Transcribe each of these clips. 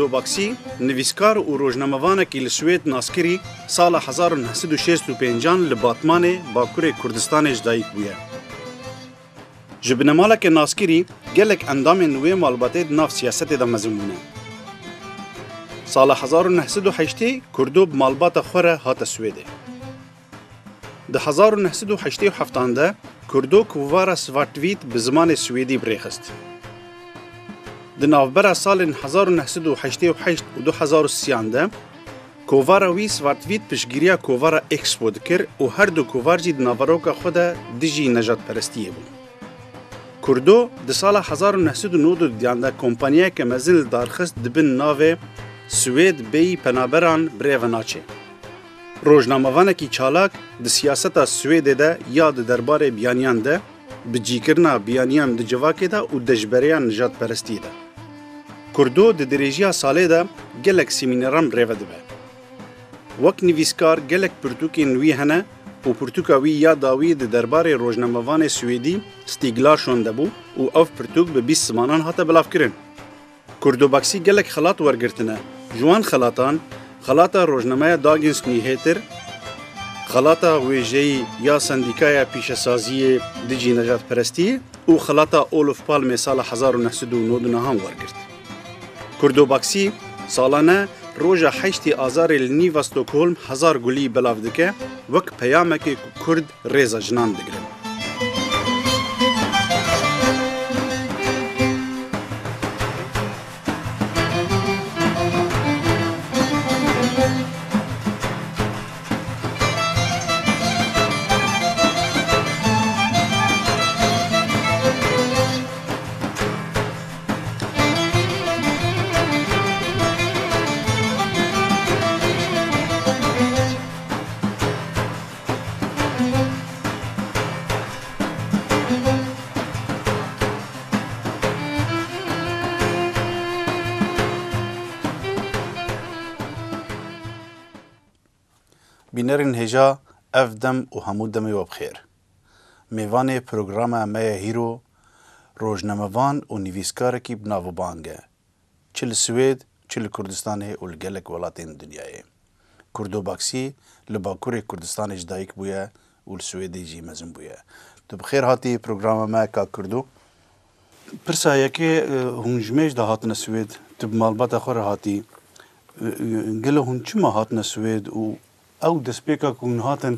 دۆباکسی, nivîskar û rojnamevanekî li Swêd naskirî sala hezar û nehsed û şêst û pêncan li Batmanê Bakurê Kurdistanê ji dayîk bûye. Ji binemaleke naskirî gelek endamên wê malbatê di nav siyasetê de mezin bûne. Sala 1980 Kurdo bi malbata xwe re hate Swêdê. Di 1987 de Kurdo Kuvara Svartvît bi zimanê Swêdî birêxist. د نوبر سال 1988 و 2013 کووارا ویس واتویت پشگیریا کووارا اکسپو دکر و هر دو کووار جی دناوروکا خود دجی نجات پرستیه بون. کردو د سال 1990 دیانده کمپانیا که مزل دارخست دبن ناوه سوید بی پنابران بریوناچه. روزنامه‌وانه کی چالاک د سیاست سوید ده یاد دربار بیانیان ده بجیکرنا بیانیان د جواکه ده او دجبریان نجات پرستی ده. Kurdo di dirêjiya salê de gelek semineran rêve dibe. Wek nivîskar gelek pirtûkên wî hene û pirtûka wî ya dawî di derbarê rojnamevanê Swêdî stîglar şondebû û ev pirtûk bi bîst zimanan hate bilavkirin. Kurdobaksî gelek xelat wergirtine, ji wan xelatan xelata rojnameya dagên snîhêtir, xelata wêjeyî ya sendîkaya pîşesaziyê di cînecatperestiyê û xelata Olof Palmê sala 1999 wergirt. کوردوباکسی سالانه روژا حشتی آزار لنیو استوکولم هزار گلی بلاو دکه وک پیامکی کرد ریزا جنان دگره Beja ev dem û hemû demê we bixêr. Mêvanê programa me ya hîro rojnamevan û nivîskarekî bi navbang e. Çi li Swêd, çi li Kurdistanê û li gelek welatên dinyayê. Kurdobaksî li Bakurê Kurdistanê ji dayîk bûye û li Swêdê jî mezin bûye. Tu bixêr hatiye programa me ka Kurdu. Pirsa yekê hûnjmêj de hatine Swêd, tu bi malbata xwe re hatî. Gelo hûn çima hatine Swêd û او د سپیکا کو هاتن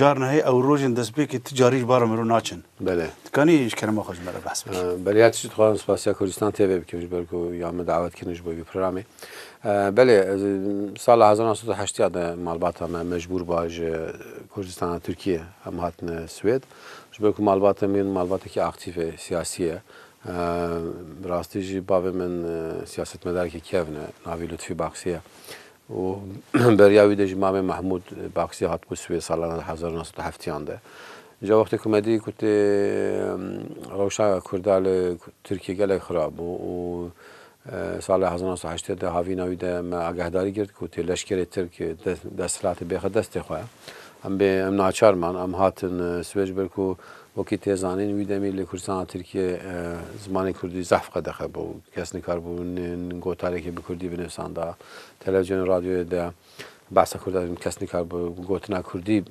جار نه او روزن د سپیک تجاری بار مرو ناچن بله کانی هیچ کلمه خوش مرا بحث اه، بله بله چی تو خواهم سپاسیا کوردستان تی وی بکنیش برگو یا می دعوت کنیش بو برنامه اه، بله سال 1980 ده مالبات ما مجبور باج اه، کوردستان ترکیه هم هاتن سوئد جبرکو مالبات من مالبات کی اکتیو سیاسیه راستیجی باب من سیاست مدار که کیونه ناوی لطفی باکسیه Beryavi de Jimame Mahmud Baksi hat bu Suriye salana hazır nasıl haftiyandı. Ca vakti kumedi kuti Ravşa Kurdal Türkiye gelek xirab u سال 1980 ده هاوی ناوی ده ما اگهداری گرد که تی لشکر ترک دستلات بیخ دست خواه em be em naçarman em hatin e, swêj berku wekî têzanên wî demê li Kurdistana Tirkiye e, zimanê Kurdî zehf qedexe bû kes nikarbûn gotarekê bi Kurdî binivsanda, televizyon radyoyê de نکردی کورددان کەس نکار کردی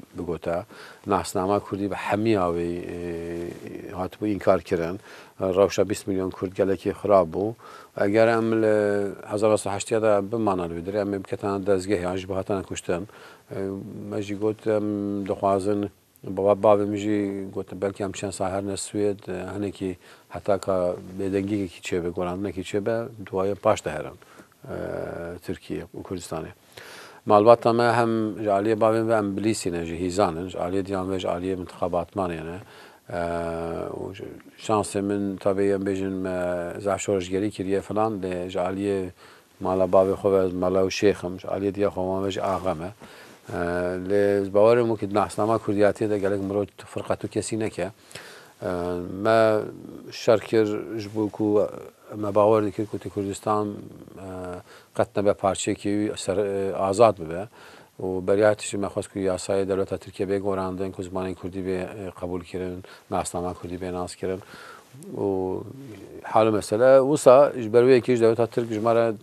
کوردی همه آوی کوردی بو این کار کردن روشا 20 میلیون کورد گەلێکی خراب بوو اگر عمل لە 1970دا به درێ ئەمێ بکەتان دەستگە هیانش بەهاتانە به مەژی گوت دەخوازن بەوا باێمژی گوتە بەلکی ئەم چەند ساهر نە سوێت هەنێکی هەتاکە بێدەنگیەکی که چه به دوای پاش دەهێرن ترکیه و مالباتا ما هم جعلية بابين بام بليسينا جهيزانا جعلية ديان بيج جعلية منتخبات مانينا شانس من طبيعي بيجن زعشورش جري كريه فلان دي جعلية مالا بابي خوة مالا وشيخم جعلية ديا خوة ما بيج آغامة لي باوري ممكن نحسنما كردياتي دا قالك مرو فرقة كسينكا ما شركر جبوكو مباور باور دکرد که کردستان قط به پارچه کی آزاد ببه و برای من خواست که یاسای دولت ترکیه بگوراندن که زمان کردی به قبول کردن مسلمان کردی به ناز کردن و حال مسئله وسا جبروی کیش دوت ها ترک جمعه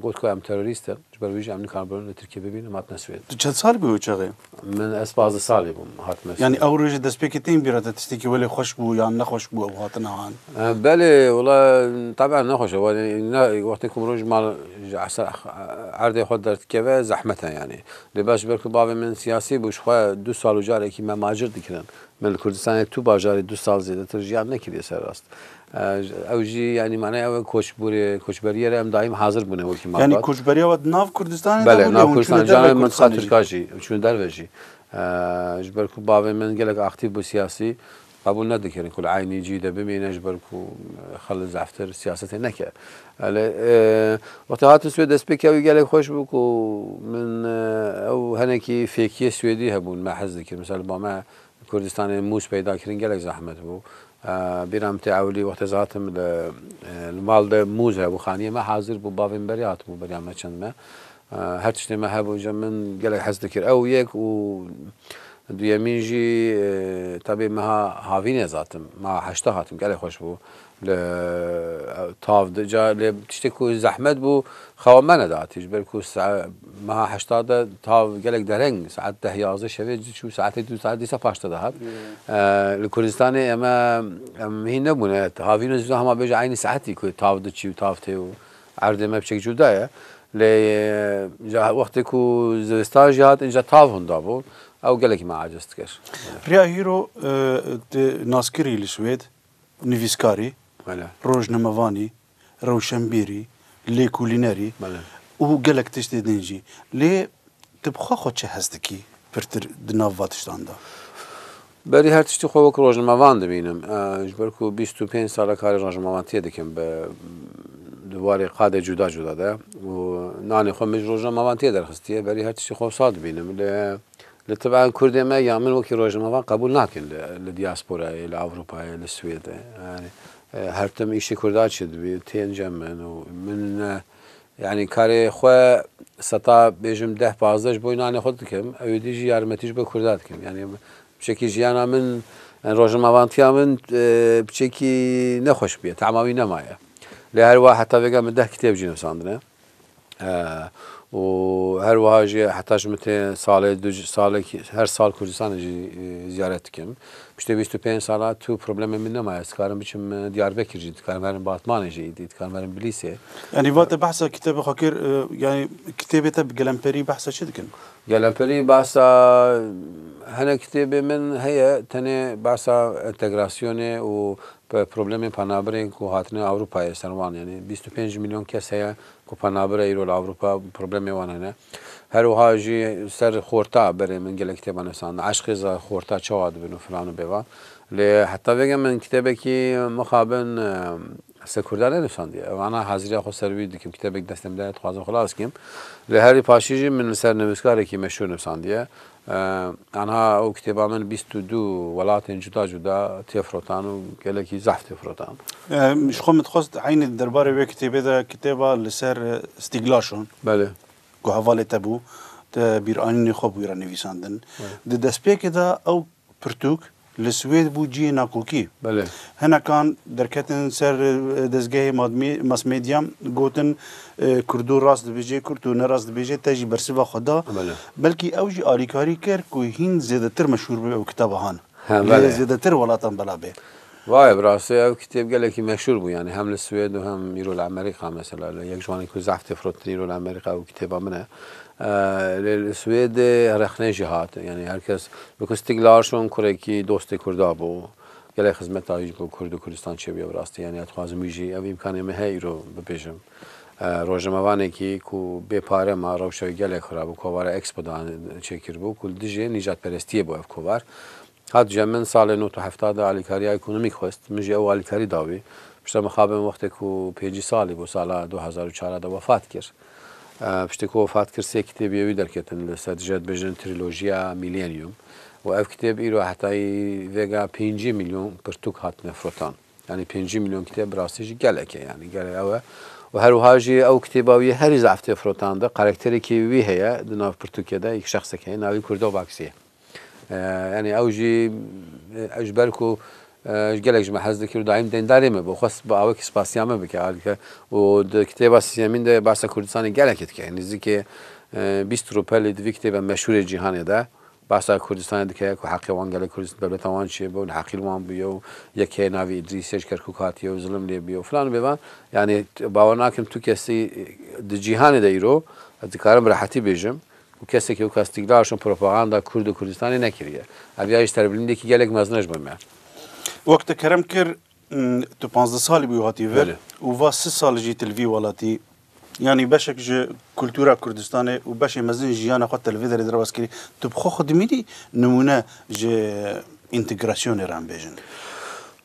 گفت که ام تروریسته جبرویش ام نکار برون ترکیه ببینم هات نسوید چند سال بی وچه من از بعض سالی بوم هات نسوید یعنی او روز دست پیکی تیم بیرات تستی که ولی خوش بو یا نخوش بو او هات نهان بله ولی طبعا نخوش ولی نه وقتی کم روز مال عسر عرض خود در ترکیه زحمته یعنی لباس برکو باب من سیاسی بوش خواه دو سال و جاره که من ماجر دیکرن من کوردستان تو بازاری دو سال زیاد ترجیح نکی دی سر راست اه، اوجی یعنی معنی او کوشبوری کوشبری هم دائم حاضر بونه و کی یعنی کوشبری و ناو کوردستان بله ناو کوردستان جان من خاطر کاجی چون در وجی اجبر اه، کو باو من گله اکتیو بو سیاسی قبول ندکرین کل عینی جی ده بمین اجبر کو خل زفتر سیاست نکه علی وقت اه، هات سوید اسپیکر گله خوش بو کو من او هنکی فیکی سویدی هبون ما حز ذکر مثلا با ما کوردستان موش گله زحمت زەحمت بوو بیرامتی اولی وەختە زاتم لە ماڵدە بو بوو ما حاضر بو بوو باێن بو بوو بەریامە ما هەر شتێمە هەبوو جە من گله حەز دەکرد او یک و دویەمینژی ما مەها هاوی ما ماهشتا هاتم گله خوش بوو. آه، تاف دجا تشتي تشتێک و زەحمد بوو خەوە منە داتیش بەرکو مەها هشتادا تاو گەلێک دەرەنگ ساعة دەهیازە شەوێت و ساعتی دو ساعت دیسە پاش دەهات آه، لە کوردستانی ئەمە هی هما هاوین زوو ساعتي كو تاف دو کوی تاف دچی و ما بشك ئەردێمە بچێک جودایە جا وقت كو زستاژ هاات اینجا تاو هەندا بوو ئەو گەلێکی ماعاجست کرد. پریا هیرۆ هيرو آه، ناسكري لسويد نيفيسكاري بله. ڕۆژنەمەوانی ڕەوشەمبیری لێ کولینەری و gelek tişt dinjî lê tu bixwa xwe çi hez dikî pirtir di nav vatiştan da Berî her tiştî xwe wek rojnamevan dibînim ji e, ber ku bîst û pênc sala karê rojnamevantiye dikim bi duwarê qadê cuda cuda de û nanê xwe mij rojnamevantiye derxistiye berî her tiştî xwe sa dibînim lê li tiban Kurdê me ya min wekî rojnamevan qebûl nakin li diasporayê e li Avrupayê e, li Swêdê هەرتم ئیشی کووردا چ دەبێت تێنجە من و من یعنی کارێ خۆ سەتا بێژم ده پازدەش بۆی نانە خۆت بکەم ئەوێ دیژی یارمەتیش بە کووردا بکەم یعنی بچێکی ژیانە من ڕۆژە ماوانتیا من بچێکی نەخۆش بێت تاماوی نەمایە لە هەروە هەتا بێگە من ده کتێبجی نووساندنە و هر وها جی حتی جمت سال دو سال هر سال کردستان جی زیارت کم پشت 25 سال تو پرابلم من نمای است کارم بیشم دیار بکر جید کارم برم باتمان جید کارم برم بلیسه یعنی وقت بحث کتاب خاکر یعنی کتاب تا گلمپری بحث چی دکن گلمپری بحث هنه کتاب من هیا تنه بحث انتگراسیونه و problem panaberên ku hatine Avrupayê serwan yani 25 milyon kes heye Kupanabire İrol Avrupa problemi wana ne. Her oha jî ser xorta berê min gelek kitêban sand. Eşqêza xorta çawa dibin û filan û bêva. Lê heta vege min kitêbekî mixabin sekurdarê nifsandiye. Ew ana haziriya xwe ser wî dikim kitêbek destêm de dixwazim xilas kim. Lê herî paşî jî min ser nivîskarekî meşhûr nifsandiye. آنها او کتێبا من 22 وڵاتێن جودا جودا تێفرۆتان و گەلێکی زاف تێفرۆتان میشخۆمت خۆست عینت دەربارە وێ کتێبێدا کتێبا لەسەر ستیگلاشۆن بەێ گوهاواڵێ تەبوو بیرانینی خۆ بوویرە نویساندن دە دەستپێکدا ئەو پرتوک لسوید بو جی ناکوکی بله هنکان درکتن سر دزگه ماس میدیم گوتن کردو راست بجه کردو و نراست بجه تجی برسوا خدا بله بلکی او جی آریکاری کرد که هین زیده تر مشهور به او کتاب هان بله زیده تر ولاتان بلا بی وای براسه او کتاب گله که مشهور بو یعنی هم لسوید و هم ایرو الامریکا مثلا یک جوانی که زفت فروتنی ایرو الامریکا او کتاب منه Swêd rexne jî hatin yani herkes bi kustîglar şon kurekî dostê Kurda bû gelek xizmeta ji bo Kurd û Kurdistan çêbiye rastî yani dixwazim wî jî ev îmkanê me heye îro bibêjim rojnamevanekî ku bêpare ma rewşewî gelek xirab û kovara Expo çêkirbû ku dijê nîjatperestiye bû ev kovar. Hatce min salê not hefta da alîkariya ekonomîk xwest min jî ew alîkarî dawî pişta mixabin wextê ku pêcî salî bû sala 2004 da wefat kir. پشتێکەوە وفات کرد سێ کتێبیەوی دەکێتن لە سەرژێت بژن تریلۆژیا میلیۆنیوم و ئەف کتێب ئیرۆ حتی وگا 5 میلیون پرتوک هات پنجی میلیون 5 میلیۆن گله که یعنی گله اوه و هەروهاژی ئەو کتێباوی هەری زافتێ فرۆتاندا قەرکتەرێکی وی هەیە پرتوکی ده یک شخصەکەی ناوی کوردە و باکسیه اه، یعنی اوجی ئەژبەرک و gelek me haz dikir daim dendarê me bo xwest bi avek spasiya me bike halbuki û di kitêba sîyemîn de bahsa Kurdistanê gelek dike nêzdîkê bîst rûpelê divî kitêba meşhûrê cîhanê de باسا کوردستان دکه کو حقی وان گله کوردستان دولت وان چیه بون حقی وان بیو یکی ناوی ادریسیش کرد کو کاتیه و ظلم لی بیو فلان بیوان یعنی باور ناکم تو کسی دی جیهان دیرو دکارم راحتی بیجم و کسی که او کاستیگلارشون پروپاگاندا کرد و کردستانی نکریه. ابیایش تربیلinde ki gelek maznaj bime. وەختە کەرم کرد تو 15 سالی بوو هاتی وێ و va سی سال jî tilvî وڵاتی یعنی بەشێک ji کولتورا کوردستانê û بەشê mezin jiyana xwe telvê derê derwazkirî tu bixwe xwe dimîrî nimûne ji ئینتیگراسیۆنێ ran bêژن.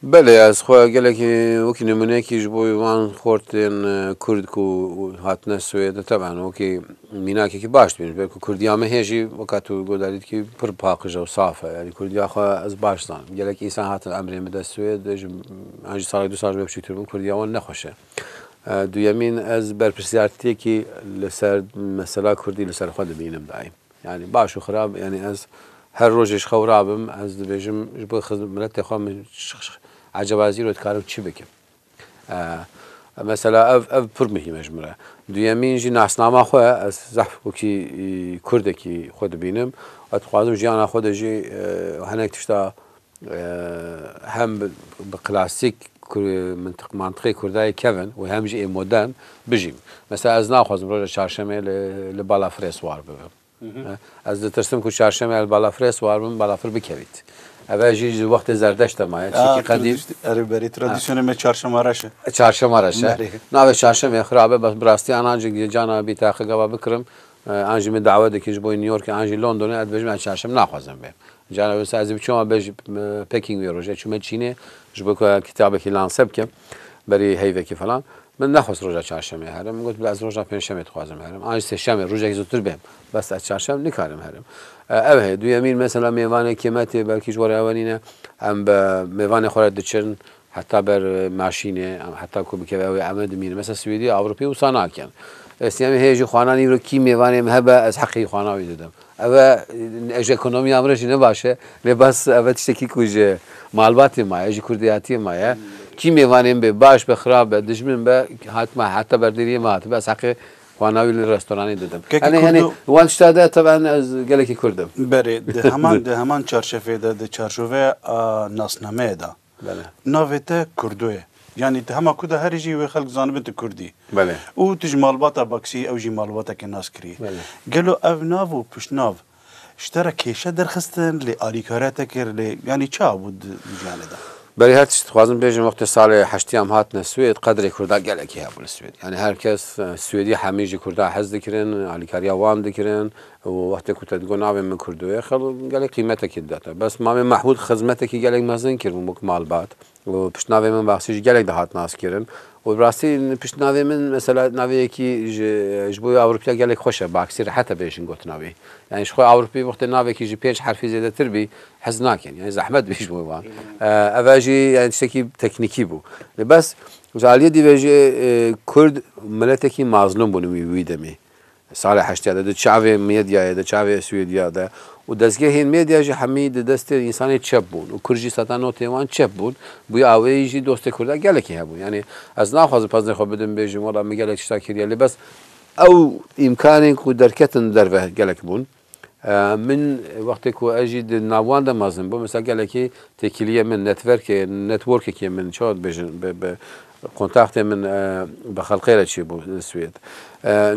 بله از خو گله که وکی نمونه که جبوی وان خورتن کرد کو هاتنه سویده طبعا وکی میناکی که باش بینید بلکه کردی همه هیجی وقتو گودارید که پر پاقجه و صافه یعنی کردی خو از باش دان گله که ایسان هاتن امری مده سوید انجی سال دو سال بپشی ترون کردی وان نخوشه دویمین از برپرسیارتی که لسر مسئله کردی لسر خود بینم دایم یعنی باش و خراب یعنی از هر روزش خورابم از دبیجم جبو خدمت خواهم acaba zîrot karim çi bikim? Mesela ev, ev pir mihime ji min re. Duyemîn jî nasnama xwe ez zehf wekî Kurdekî xwe dibînim û dixwazim jiyana xwe de jî hinek tişta hem bi klasîk منطق منطقه کردای کوین و هم جی مودرن بجیم مثلا از ناخوازم رو چهارشنبه ل بالا فرس وار بم از ترسم کو چهارشنبه ل بالا فرس وار بم بالا فر بکوید اوه جی وقت زردش ما چی قدیم اره بری ترادیسیون ما چارشم آرشه چارشم راشه نه به چارشم خرابه بس براستی آنجی جی جانا بی تاخه گوا بکرم آنجی می دعوه دکیش بو نیویورک آنجی لندن اد بجم از چهارشنبه نخوازم بیم جانا بس از چما بج پکینگ چون چما چینه جبو کتابه که لانسه بکم برای هیوکی فلان من نخواست روزه چهارشنبه هرم من گفت از روژه پنجشنبه تخوازم هرم آن سه شنبه روژه زودتر بیم بس از چهارشنبه نکارم هرم اوه دو یمین مثلا میوان کیمتی بلکی جوار اولینه ام به میوان خورد دچرن حتی بر ماشینه حتی کو بکه اوی عمد مینه مثلا سویدی اروپی و سانا استیم یعنی هیچ خوانان خوانانی رو کی میوانم هبه از حقی خواناوی ویدم اوه اج اکنومی امرش نباشه لباس اوه تشکی کوچه مالباتی ما اج کردیاتی مایه Kim vanên be baş be xirab be dijmin be hatma heta berdêriye me hatibe ez heqê xwanavî li restoranê didim. Henê wan şita de teben ez gelekî kurdim. Berê di heman di heman çarşefê de di çarşoveya nasnameyê da. Navê te Kurdu ye. Yani te hema ku da herî jî wê xelk zanibin tu Kurdî. û tu ji malbata baksî ew jî malbatekê nas kirî. Gelo ev nav û pişnav ji te re kêşe derxistin lê alîkare te kir lê yanî çabû di canê de. برای هر چیز خوازم بێژم وقت سال هشتی هم هات نسوید قدر کرده گەلێکی هەبوو بول سوێت یعنی هر کس سویدی سوێدی کرده حذف دکرین، علی کاری وام دکرین و وقتی کوتە دگۆ ناوێ من کوردوێ خب، قیمت گەلێک داتا بس ما محمود مەحود کی گلک مزن کرد مکمل بعد پیشنهاد من بخشی گلک دهات ناس کردم و براستی پیشنهاد من مثلا نوی کی جبوی اروپیا گلک خوشه با اکثر حتی بهشین گفت نوی یعنی شو اروپی وقت نوی کی جی پنج حرفی زیاده تر بی حز نکن یعنی زحمت بیش بو وان اواجی یعنی شکی تکنیکی بو بس جالیه دیوژه کرد ملت کی مظلوم بونمی ویدمی سال 80 ده چاوی میدیا ده چاوی سویدیا ده U dezgehên medya jî hemî di destê însanê çep bûn û Kur jî setanotê wan çep bûn Buya awê jî dostê Kurda gelekî hebû yani ez naxwazim pezê xwe bidim bêjim wala me gelek tişta kiriye lê bes ew îmkanên ku derketin derve gelek bûn min wextê ku ez jî di navan de mezin bû mesela gelekî têkiliye min netverkê networkekê min çawa dibêjin قۆنتاختێ من بە خەلقێرە چی بوو سوێت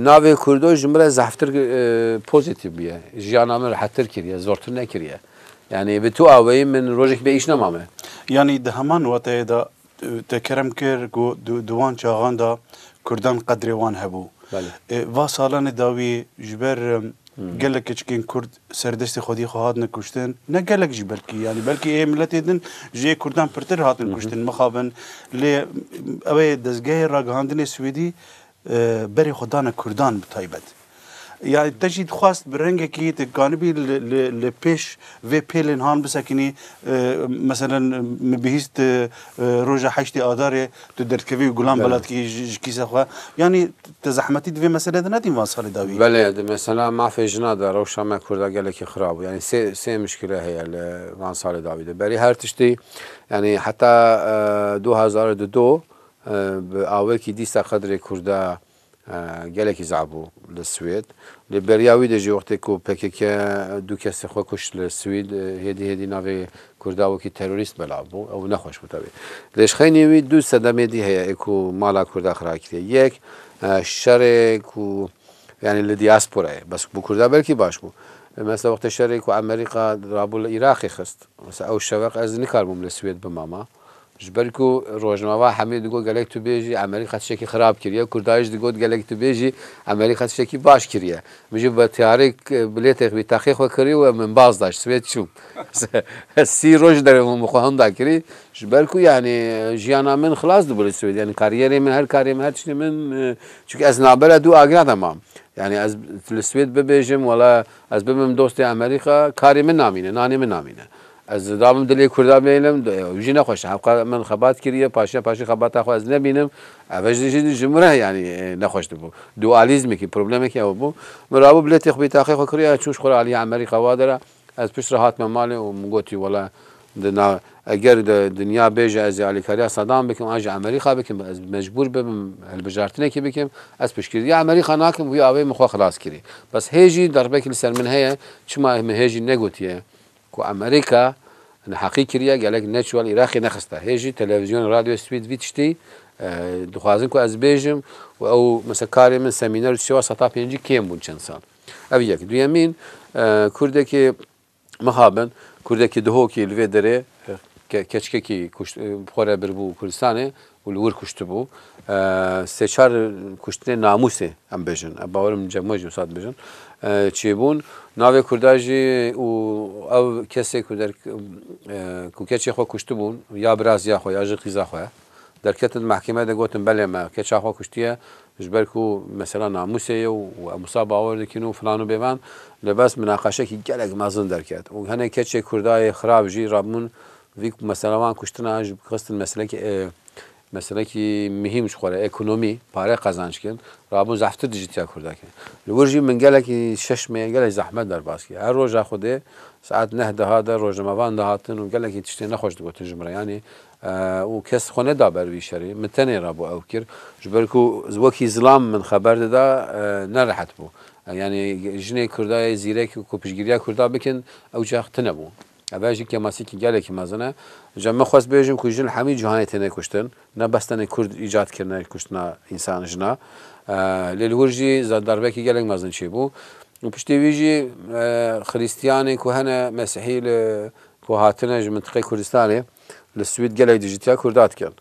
ناوێ کوردۆ ji mirre zefttir e, pozitiv bûye jiyana min rehettir kiriye zortir nekiriye yani bi tu aweyî min rojek bêîş nema me yanî di heman wateyê da te kerem kir ku diwan çaxan da Kurdan qedrê wan hebû e, va salanê dawî ji ber گەلک کچکین کورد سەردەستی خودی خواهات نەکوشتن نە گەلک جی بەلکی ینی بەلکی ئێ ملەتێدن ژێ کوردان پرتر هاتن کوشتن مخابن لێ ئەوەیە دەستگای ڕگەاندنێ سوێدی بەری خوددانە کوردان بتایبەت یا دژید خواست برنگه کی تکانبی لپیش و پیلن هان بسکنی مثلا مبهیست روژا حشتی آداره تو درکوی گلان بلد کی کیسه خواه یعنی تزحمتی دوی مسئله ده ندیم واسال داوی بله ده مثلا ما فیجنا ده روشا ما کرده گله که خرابو یعنی سه, سه مشکله هیه وانسال داوی ده بری هر تشتی یعنی حتی دو هزار دو, دو به آوه که دیستا قدر کرده گەلێکی زعبوو لە سوێت لە بەریاوی دەژی وەختێک و پێکێکە دوو کەسی خۆ کوشت لە سوید هێدی هێدی ناوێ کورداوەکی تەروریست بەلا بوو ئەو نەخۆش بتەوێت لێشخەینیوی دوو سەدەمێدی هەیە ئێک و ماڵا کووردا خراکرێ یەک شەرێک و ینی لە دیاسپۆرەیە بەس بوو کووردا بەرکی باش بوو مەسە وەختە شەرێک و ئەمریکا درابوو لە عراقی خست ئەو شەوەق ئەز نکار بووم لە سوێت بماما ji ber ku rojnava hemê digot gelek tu bêjî Emerî xetişekî xirab kiriye Kurdaş digot gelek tu bêjî Emerî xetişekî baş kiriye min jî betiyarek e, bilêtek wî texê xwe kirî û min baz daş sivê çûm sî roj derê min mixwe hem dakirî ji ber ku yanî jiyana min xilas dibû li Swêd yanî kariyerê min her karê min her tiştê min e, çûkî ez nabera dû agirad emam yani ez li Swêd bibêjim wala ez bibim dostê Emerîxa karê min namîne nanê min namîne از دامم دلی کردا بینم وجی نخوش حقا من خبات کریه پاشا پاشا خبات اخو از نبینم اوج دیجی جمره یعنی نخوش بو دوالیزم کی پرابلم کی او بو مرابو بلتی خو بیتاخی خو کریه چوش خور علی عمری خوادره از پیش راحت ممال و مگوتی ولا دنا اگر دنیا بیجه از علی کریا صدام بکم اج عمری خا بکم از مجبور بم البجارتنه کی بکم از پشکری عمری خا ناکم وی اوی مخو خلاص کری بس هیجی دربه کی سر من هه چما هیجی نگوتیه ku Amerika حەقی کریە گەلێک نەچوال عراقی نەخستە هێژی تەلەڤزیۆن رادیو سوید وی شتی دخوازن کو ئەس بێژم و ئەو مەسەکاری من سەمینەر سێوە سەتا پێنج کێم بوون چەند ساڵ ئەو یەک دویەمین کوردێکی مەهابن کوردێکی دهۆکی لێ دەرێ کەچکێکی پۆرە بربوو کوردستانێ ولور کوشت بوو سێچار کوشتێ ناموسێ ئەم بێژن باوەرم جەمەژ و سات بژن چێبوون ناوێ کورداژی و ئەو کەسێک کوکەچی خۆ کوشت بوون یا برازیا خۆ یاژ قیزاخۆە دەرکەتن ماحکمە دەگوتن بەلێمە کەچاخوا کوشتیە ژبەر و مەسەلا ناموسەیە و ئەموسا باوە دەکەن و فلان و بێمان لە بەس مناقاشێکی گەلێک مازن دەرکات و هەنێک کەچێک کوردای خراپژی ڕابمون ویک مەسەلەوان کوشتناش خستن مەسلەکی mesela ki mühim şuara ekonomi para kazançken rabun zafter dijitiya kurdaki. Lurji min geleki şeşmeye gelek zahmet dar baski. Her roja xude saat neh daha da rojmavan daha hatın u geleki tişte naxoş digo tujmra. Yani و کس خونه دا بر وی شری متنه را بو او کر جبر کو وکی ظلم من خبر دا نرحت بو یعنی جنه کردا زیره کو پیشگیری کردا بکن او جاخت نبو اوه جی که ماسی که گله که مزنه جمع خواست بیجم که جن همه جهانی تنه کشتن نه بستن کرد ایجاد کرنه کشتن انسان جنا لیلور جی زدربه که گله مزن چی بو و پشتی ویجی خریستیانی که هنه مسیحی که هاتنه منطقه کردستانه لسوید گله دیجیتیا کردات کن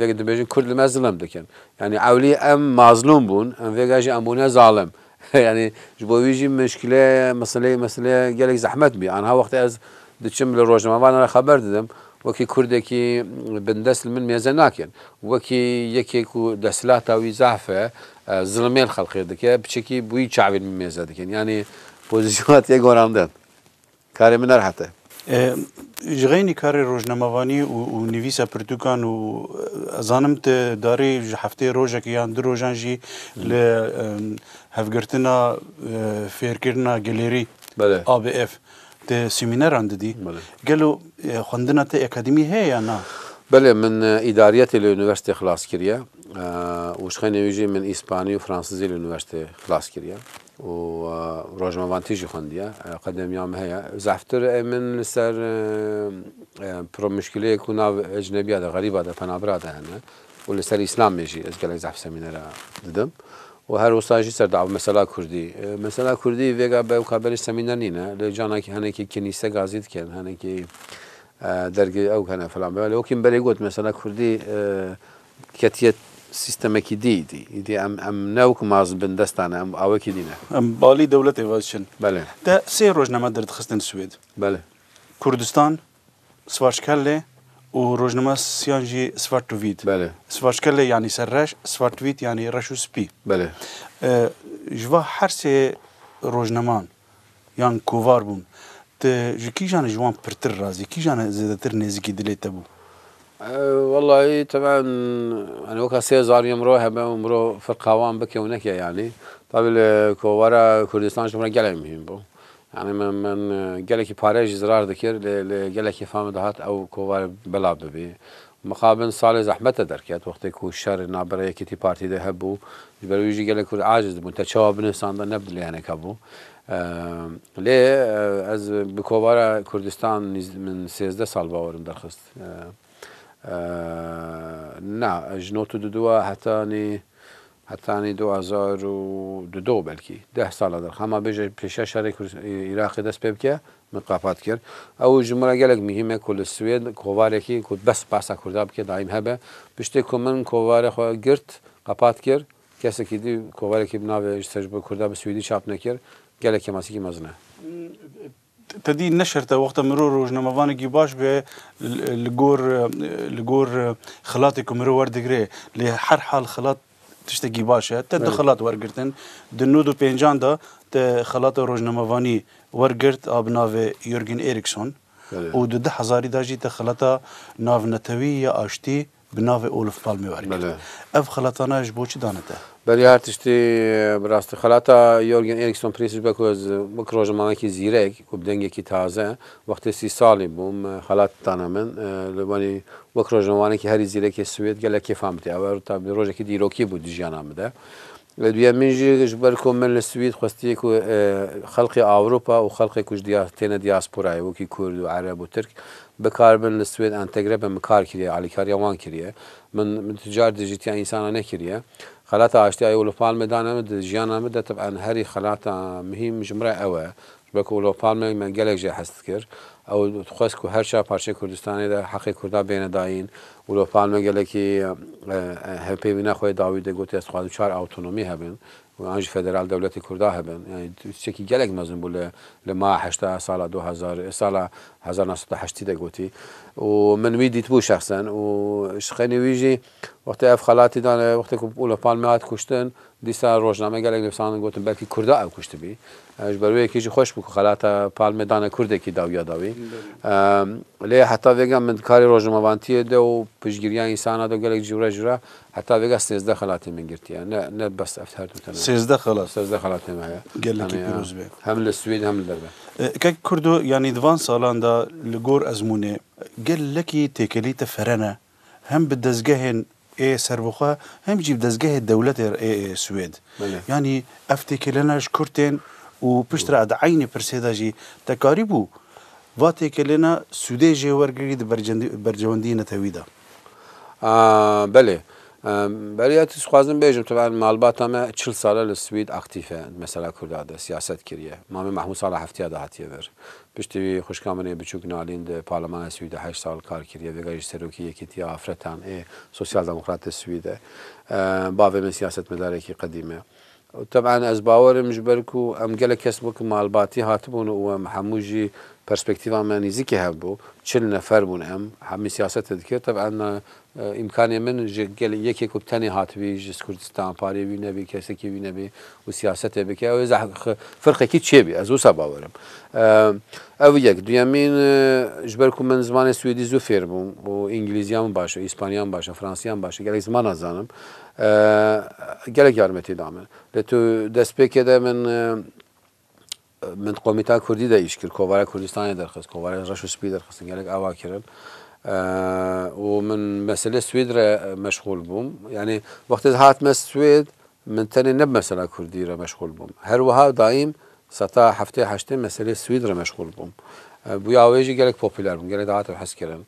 وگه دبیجن کرد المظلم دکن یعنی اولی ام مظلوم بون ام وگه جی ام بونه ظالم يعني جبو يجي مشكله مساله مساله جالك زحمت بي عنها وقت از دچم لروج ما وانا خبر دادم وەکی کوردێکی بندەست من مێزە ناکەن وەکی یەکێک و دەسلاتاوی زافە زلمێن خەڵقێ دەکە بچێکی بووی چاوین مێزە دەکەن ینی پۆزیشنات یە گۆراندن کارێ من نەرهاتە ژغینی کاری ڕۆژنەمەوانی و نویسە پرتوکان و ئەزانم داری هەفتەی ڕۆژێک یان دو ڕۆژان ژی لە هفگرتنا اه، فیرکرنا گلیری بله آ بي اف ته سیمیناران عند دي گلو اه، خواندنا ته اکادمی هه یا نه بله من اداریت اليونیورسيتي خلاص كيريا آه وشخيني يجي من اسباني وفرنسيزي اليونيورسيتي خلاص كيريا و اه، راجم تيجي خوندیا قدمیام هیا زعفتر من سر برو مشكله كنا اجنبیه ده غریبه ده فنابرا هنر ولی سر اسلام يجي گله زعف سمينرا دادم و هر استاجی سر دعو مثلا کردی مثلا کردی ویگا به مقابل سمینر نینه لجانا که هنه که کنیسه گازید کن هنه که درگی او کنه فلان بله وکیم بری گوت مثلا کردی کتیت سیستمێکی دی دی ئیدی ئەم ئەم نەوک ماز بن دەستانە ئەم ئاوەکی دینە ئەم باڵی دەوڵەت ێوازچن بەێ سێ ڕۆژنەمە دەردخستن سوێد بەێ کوردستان سواشکەل لێ و روزنامه‌سیان جی سوارتوویت بله سوارشکل یعنی سررش سوارتویت یعنی رش و سپی بله جوا هر سه روزنامه‌ان یان کووار بوم ته کی جان جوان پرتر رازی کی جان زیاتر نزدیکی دلیت بو والله طبعا انا وكا سيزار يمرو هبا يمرو في القوام بكي ونكي يعني طبعا كوارا كردستان شمرا قلع مهم بو يعني من من قالك باريج زرار ذكر قالك فهم دهات او كوار بلا ببي مقابل صالح زحمت درکت وقتی که شر نابره یکی پارتی ده هبو برویجی گله که عاجز بون تا چوا بنفسان ده نبدل یعنی کبو لی از بکوبارا کردستان من سیزده سال باورم درخست نه جنوتو دو دوا حتی حتی 2002 بلکی ده سال در خما بیجه پیشه شرک عراقی دست پیب که من قافات کرد او جمعه گلک مهمه کل سوید کووارێکی کو بەس پاسا کووردا بکە دایم هەبە پشتێک کو من کۆوارە خۆ گرت قپات کرد کەسێکی دی کۆوارێکی بناوێ سەر بە کووردا بە سوئدی چاپ نەکرد گەلێکی ماسیکی مەزنە. تدی نەشرتە وەختە مرۆ ڕۆژنەمەوانێکی باش بێ لە گۆر خلاتی کو مرۆ وەردەگرێ لێ هەر حال خلات tiştekî baş e te di xilat wergirtin di nû û pêncan da te xilata rojnamevanî wergirt ab navê Yorgin Erikson û di di hezarî da jî te xilata navnetewî ya aştî به ناو اولف پالمی واری بله. اف خلاتانا اش بوچی دانته بله هر تشتی براست خلاتا یورگن اریکسون پریسیش بکوز بکروژ مانا کی زیره و بدنگه کی تازه وقتی سی سالی بوم خلات تانا من لبانی بکروژ مانا کی هری زیره کی سوید گله کی فهمتی اول تا روژه کی دیروکی بود جیانا مده دویا من جی جبر کو من لسوید خواستی کو خلق اوروبا و خلق کوج دیار تن دیاسپورای و کی کورد و عرب و ترک بکار بن لە سوێت ئەتەگرە بەم کار کریە علیکاریەوان کریە من تجار دژیتیان ئینسانە نەکریە خەلاتە ئاشتی و لەپال مدانەمە ژیانامە دەتب ئەن هەری خەلاتە مهم ژمرە ئەوە بەکە و لەپالمە من گەلێک ژێ هەست کرد ئەو خۆست و هەرچە پارچە کوردستانیدا حەقی کووردا بێنەداین و لەپالمە گەلێکی هەپی نەخۆی داوی دەگوتی ئەستخوازم چار ئاوتۆنمی هەبن ئەنج فدرال دەولەتی کووردا هەبن چێکی گەلێک مەزم بوو لە لە ماهشتا ساڵە 2000 ساڵە 1980 دەگوتی و من وی دیت بوو شخصن و شخێنی ویژی وەختی ئەف خالاتی دانە وەختی و لە پالمات کوشتن دیسا ڕۆژنامە گەلێک لەسان گوتم بەکی کووردا ئەو کوشتبی ئەش بەروەیەکیژی خۆش بوو خلاتە پالمێدانە کوردێکی داویاداوی لێ هەتا وێگە من کاری ڕۆژنمەوانتیە دە و پشگیریان ئینسانە دە گەلێک جوورە ژورە هەتا وێگە سێزدە خلاتی من گرتیە نە بەست ئەفت هەردوو سێزدە خلاص سێزدە خلاتی ماە هەم لە سوید هەم لەبێت کای کوردو یعنی دوان سالان دا لګور ازمونه ګل لکی تکلی ته فرنه هم به دزګهن اي سربخه هم جيب دزګه دولت اي سويد يعني افتكر لنا شكرتين وبشترا د عين برسيداجي تقاربو واتي كلنا سودي جي ورګري د برجندي برجوندي نتويدا آه بله بەریەتی سوخوازم بێژم تو مالبات ئەمە چ ساە لە سوید ئەختیفە مەسەلا کوردادە سیاست کردە مامی مەحموود ساڵە هەفتیا داهاتیەبەر پشتوی خوشکا منێ بچووک نالین پارلمانە سویدە هە سال کار کردە بێگەیش سەرۆکی یەکیتی ئافرەتان ئێ سوسیال دموکراتە سویدە باێ من سیاست مدارێکی قدیمە. طبعاان ئەس باوەرم ژبەرک و ئەم گەلە کەس بوو کە مالباتی هاتبوون و هەمووژی پرسپکتیوان من نزیکی هەبوو چل نەفەر بوون ئەم هەمی سیاست دکرد طبعاان امکانی من یکی کو تنی هات بی جس کردستان پاری بی نبی کسی کی بی نبی و سیاست بی که اوی فرق کی چه بی از او سبا ورم او یک دویمین جبر کو من زمان سویدی زو فیر بوم و انگلیزی هم باشه اسپانیا هم باشه فرانسی هم باشه گلک زمان ازانم گلک یارمتی دامن لتو دست بی که من من قومیتا کردی دا ایش کرد کووارا کردستانی درخست کووارا رشو سپی درخستن گلک اوا کرد ومن مسألة سويد را مشغول بوم يعني وقت هات مس سويد من تاني نب مسألة كردي را مشغول بوم هر وها دائم ستا هفته هشته مسألة سويد را مشغول بوم بوی آویجی گلک پاپولار بوم گلک دعات حس کردن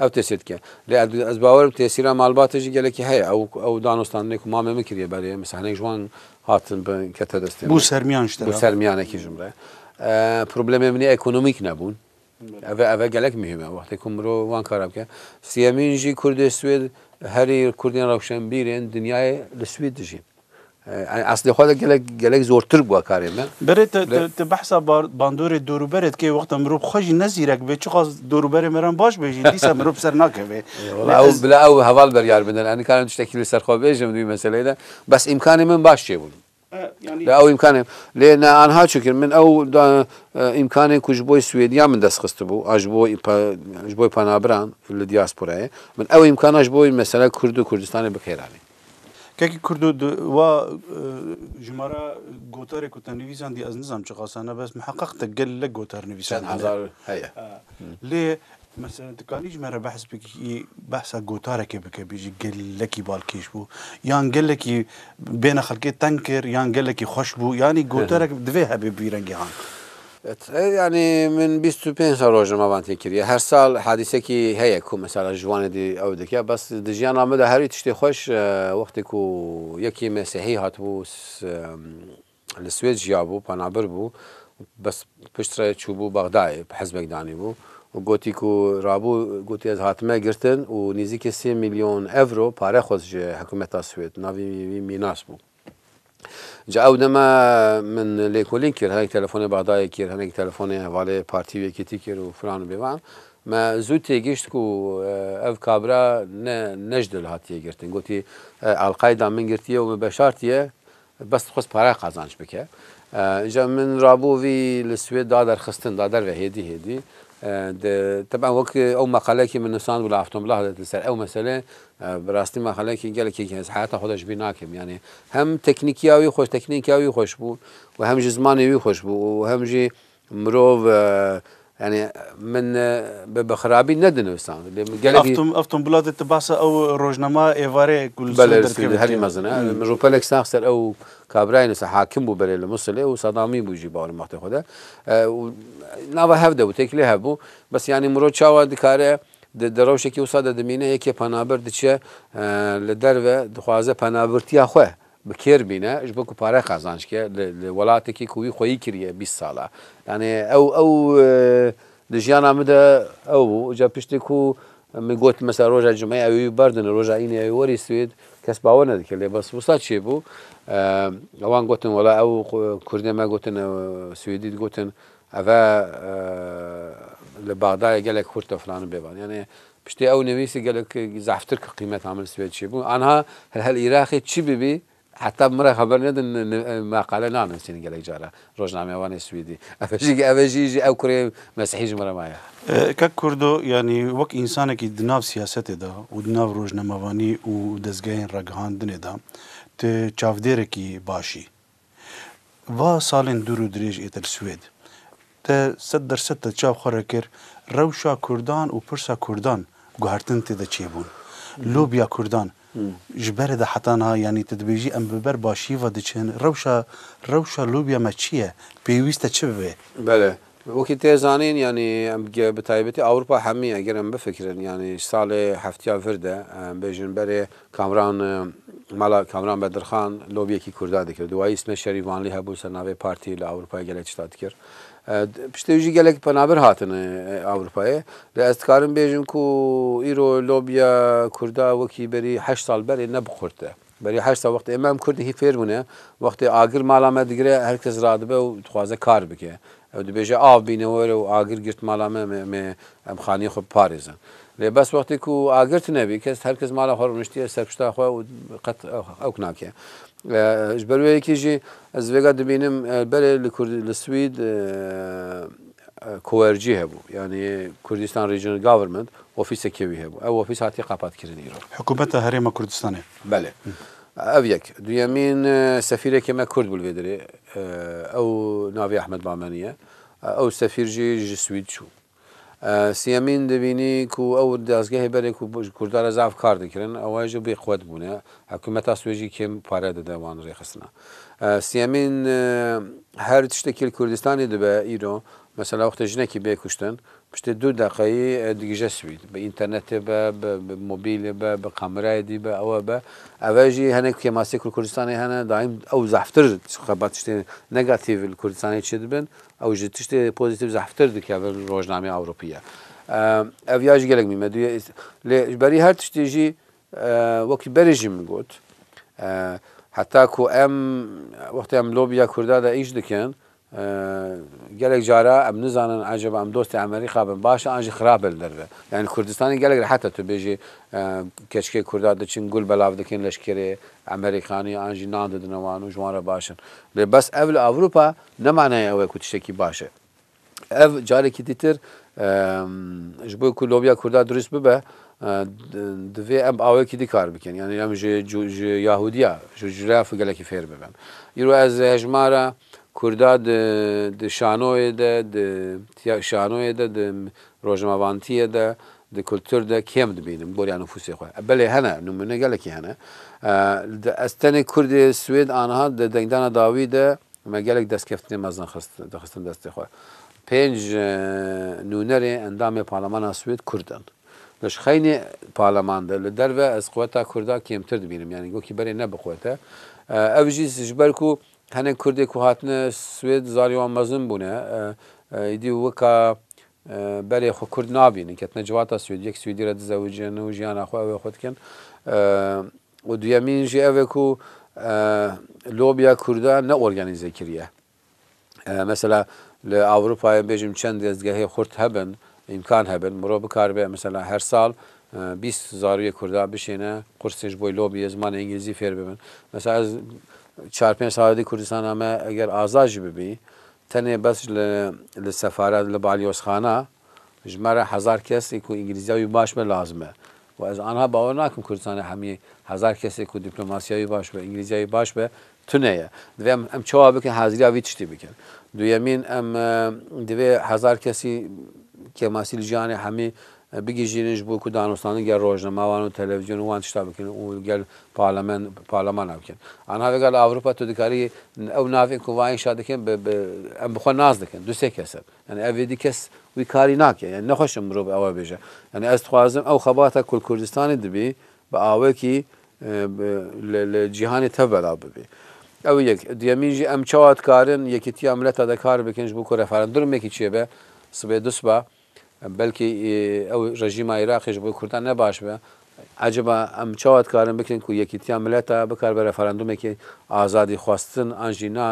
او تسید که لی از باور تسیر مالباتش گلکی هی او او دانستان نیکو ما مکریه برای مثلا جوان هاتن به کته دستی بو سرمیان شده بو سرمیانه کی جمله پروبلم منی اکونومیک نبون Əvə əvə gələk mühümə vaxtı kumru van karab ke. Siyemin jî Kurdi e Swed herî Kurdiyan Rewşenbîrên dünyayê li Swêd dijî. Yani e, e, aslında xwada gelek gelek zortir bu karê me. Berê te te behsa bandorê dorûberê dike wexta mirov xwe jî nezîrek bê çi xas dorûberê me baş bêjî dîsa mirov ser nakeve. Ew bila ew heval beryar bidin. Yani karin tiştekî li ser xwe bêjim dû meseleyê de. Bes imkanê min baş çêbûn. يعني لا او امكانه لان انها شكل من او امكانه كوج بوي سويديا من دس خستبو اجبوي با اجبوي بانابران اللي دياسبورا من او امكانه اجبوي مثلا كرد كردستان بخيراني كاكي كردو و جمارا غوتار كو تنويزان دي از نظام چغاسانه بس محقق تقل لك غوتار نويسان هزار هيا ليه مثلا دکانیش مرا بحث بکی بحثا گوتاره که بکه بیجی گلکی بالکیش بو یان گلکی بین خلکی تنگ کر یان گلکی خوش بو یعنی گوتاره دوی هبه بیرنگی هان يعني من 25 سال روج ما بانتي كريا هر سال حادثه كي هي كو مثلا جوان دي او دكيا بس دجيان آمده هري تشتي خوش وقت كو يكي مسيحي هاتبو السويد جيابو بانابر بو بس پشت را چوبو بغداد حزبك داني بو و گوتی کو رابو گوتی از هاتمه گرتن و نزیک سی میلیون اورو پاره خوز جه حکومت سوئد ناوی میناس بو جا او دما من لیکولین کر هنگ تلفن بعدای کر هنگ تلفن حواله پارتی و کتی کر و فلان و بیوان ما زود تیگشت کو او کابرا نجدل هاتیه گرتن گوتی القاعده من گرتیه و بشارتیه بس خوز پاره قازانش بکه جا من رابو وی لسوئد دادر خستن دادر و هدی هدی طبعا وەک ئەو مەقالەکی من نووسان و لە ئافتۆملا هەدەێت لەسەر ئەو مەسلێ بەڕاستی مەخەلەکی گەلێکی حتا خۆدەشبی ناکەم یانێ هەم تەکنیکیاوی خۆش تەکنیکیاوی خۆش بوو و هەمژ زمانێوی خۆش بوو و هەمژی مرۆڤ يعني من بخرابين ندن وسام افتم افتم بلاد التباسة او روجنما ايفاري كل بلا هل مزنا من روبلك ساخسر او كابراين حاكم بو بلا المصلي وصدامي بو يجي باور مخت خدا أه نافا هفده وتكلي هبو بس يعني مرو تشاوا دكاره د دروشه کې وساده د مینه یکه پنابر د چې لدرو د خوازه پنابرتیا خو بکێر بینە ش بەکو پارە قازانشکە لە وڵاتێکی کوی خۆی کریە 20 ساڵە یانێ ئەو ئەو دژیانە مدە ئەو جا پشتێک و من گوت مەسا ڕۆژە جمعی ئەوی بردن ڕۆژە ئینی وەری سوێت کەس باوە نەدەکرد لێ بەس وسا چێ بوو ئەوان گوتن وڵا ئەو کوردێمە گوتن سوێدیت گوتن ئەە لە باغدایە گەلێک کورتە فلان بێبان یانێ پشتی ئەو نویسی گەلک زافتر کە قیمەت عمل سوێت چی بوو ئەها هەل عێراقی چی ببی حتی مرا خبر ندن مقاله نانویسین گله جارا روزنامه وان سویدی افشی افشی جی او کری مسیحی جمرا مایا که کردو یعنی وک انسان کی دناف سیاست دا و دناف روزنامه وانی و دزگاه رگهاندن دا ته چاودیر کی باشی و سالن درو دریج اتر سوید ته 100 درصد ته چاو خره کر روشا کردان او پرسا کردان ګهرتن ته د چیبون لوبیا کردان جبر ده حتانا یعنی تدبیجی ام ببر باشی و دچن روشا روشا لوبیا ما چیه پیوسته چه بله وەکی تێزانین ینی ئەمگە بەتایبەتی ئەوروپا هەمی ئەگەرم بفکرن ینی ساڵێ هەفتیا ردە بێژن بەرێ کامران مالا کامران بەدرخان لۆبیەکی کووردا دەکرد دوایی سمە شەریوانلی هەبوو سەرناوێ پارتی لە ئەوروپای گەلێک شتات کرد پشتێژی گەلێک پەنابەر هاتنە ئەوروپایە لە ئەستکارم بێژن و ئیرۆ لۆبیە کووردا وەکی بەریه سال بەرێ نەبخورتە. بەری هەشتا وقت ئێمەم کوردی هی فێربوونە وەختی ئاگر ماڵامە دیگرێ هەرکەس رادبە و توازە کار بکە ئەو دەبێژە ئاو بینەوەرە و ئاگر گرت ماڵامە ئەم خانی خۆ پارێزە لێ بەس وەختێک و ئاگرت نەبی کەس هەرکەس ماڵە هەڕنیشتیە سەرکشتاخوا و قەت ئەو ناکێ. ji berwekî ez vega dibînim berê li Kurd li Swîd kowercî hebû yanî Kurdistan Regional Government ofîsekevî hebû ew ofîs hatiye qapatkirin îro. Hikûbeta Herêma Kurdistanê. Belê. ئەو یەک دویەمین سەفیرێکی مە کورد بول بێدرێ ئەو ناوی ئەحمد بامەنیە ئەو سەفیرژی ژ سوید چوو سیەمین دەبینی و ئەو دازگەهی بەرێک و کوردارە زاف کار دەکردن ئەوەژە بێ خۆت بوونە حکوومەت تا سوێژی کێم پارە دەدەوان ڕێخستنا. سیمین هر tiştekî e, Kurdistanê dibe îro mesela wexte jinekî bê kuştin piştê du deqeyî digije swîd bi înternetê be bi mobilê be bi kamerayê dî be ew be ev jî hinek kemasê ku Kurdistanê hene daîm ew zeftir xeba tiştê negativ li Kurdistanê çi dibin ew ji tiştê pozitiv zeftir dike evvel rojnamê Awropî ev ya ji gelek mîme lê ji berî her tiştê jî e, wekî berê jî min got Hatta ku em vakti em lobiya kurda da iş dikin e, gelek cara em nizanin acaba em dosti Amerika bin başa anji xirab ve, Yani Kurdistan'ı gelek hatta tu beji e, keşke kurda da çin gul belav dikin leşkeri Amerikanı anji nan didin avanu jwara başın. Le bas ev Avrupa ne manaya ev ku tişteki başa. Ev ki ditir e, ji bo ku lobiya kurda durist bibe divê em awekî dikar bikin yani em ji Yahudiya ji jireya gelekî fêr bibin. Îro ez hejmara Kurda di şanoyê de di şanoyê de di rojmavantiyê de di kultur de kêm dibînim boriya nüfusê xwe. Belê hene numune gelekî hene. Ez tenê Kurdê Swêd anha di dengdana dawî de me gelek destkeftînê mezan dixistin destê xwe. Pênc nûnerê endamê palamana Swêd Kurdan. Nişxeynê palamanda li derve ez quweta Kurda kêmtir dibînim yani gokî berê ne bixwete. Ev jî ji ber ku hinek Kurdê ku hatine Swêd zarî wan mezin bûne e, e, îdî wika e, berê xwe Kurd nabînin ketine civata Swêd yek Swêdî re dizewicin û jiyana xwe ew xwe dikin. û duyemîn jî ev e ku lobiya Kurda ne organize kiriye. Mesela li Avrupaya bêjim çend dezgehê xurt hebin, امکان هەبن مرۆ بکاربێ مثللا هەر ساڵ 20 زارویە کووردا بشێنە قرسش بۆی لۆبی زمان ئینگلیزی فێر ببن مەسا ئەس چار پێ ساڵی کوردستان ئەمە ئەگەر ئازاژی ببی تەنێ بەس لە سەفاارات لە بالیۆسخانە ژمارە هزار کەسی و ئینگلیزیاوی باشمە لازمە و ئەس ئەها باوە ناکەم کوردستانە هەمی هزار کەسێک و دیپلۆماسیاوی باش بە ئینگلیزیاوی باش بە تونەیە دوێم ئەم چاوا بکەن حازیاوی تشتی بکەن دویەمین ئەم دوێ هزار کەسی که مسیل جان همی بگیجینش بو که دانستانی گل روزنامه و تلویزیون وان تشتا بکن و گل پارلمان پارلمان بکن آنها گل اروپا تو دکاری او نافی که وای شاد کن به ام بخو ناز دکن دو سه کس یعنی اوی دی کس وی کاری ناکه یعنی نخوشم رو به اول بجه یعنی از خوازم او خبات کل کردستان دبی به اوی کی لجیهان تبلا ببی او یک دیمین جی ام چواد کارن یکی تی املت دکار بکنش بو که رفرندرم یکی چیه به سبه دو سبه بەلکی ئەو ڕژیما عێراقیش بۆی کوردان نەباش بە عجبە ئەم چاوات کارن بکرین و یەکیتیان ملەتە بکار بە ڕەفەرەندومێکی ئازادی خواستن ئەنجینا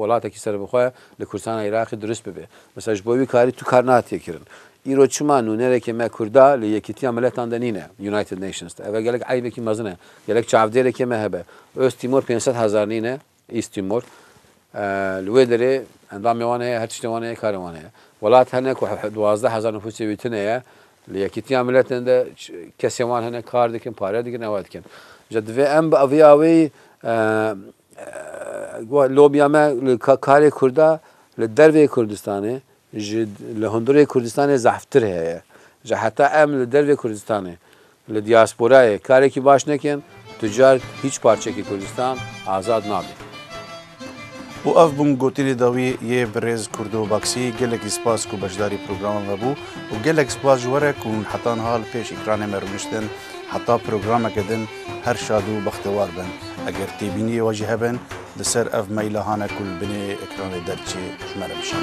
وڵاتێکی سەر بخواە لە کوردستان عێراقی دروست ببێ مەسەج بۆوی کاری تو کار ناتێکردن ئیرۆ چمان نوونەرێکی مە کووردا لە یەکیتیان ملەتان دەنینە یونایتد نیشنس ئەوە گەلک عیبێکی مەزنە گەلک چاودێرێکی مە هەبە ئۆستیمۆر 500 هزارینە ئیسیمۆر لێ دەرێ ئەندام میوان هەیە هەر شتەوان هەیە کارەوان هەیە وڵات هەنێک دوازده هزار نفوسی وتنەیە لە یەکیتیان ملەتێندا کەسێوان هەنە کار دکن پارە دیکە نەوە دکن جە دوێ ئەم بە ئەڤیاوەی لۆبیامە کارێک کووردا لە دەروێ کوردستانێ لە هەندوری کوردستانی زەفتر هەیە جە حتا ئەم لە دەروێ کوردستانێ لە دیاسپۆرایە کارێکی باش نەکەن تجار هیچ پارچێکی کوردستان ئازاد نابێت. Bu ev bum gotîlê dawî yê birêz kurdobaksî gelekî spas ku beşdarî programan hebû û gelek spas ji were ku hûn hetan hal pêş îkranê merûniştin heta programeke din her şad û bextewar ben. Eger têbîniyê we jî heben di ser ev meyla hane ku li binê ekranê derçê ji me re bişan.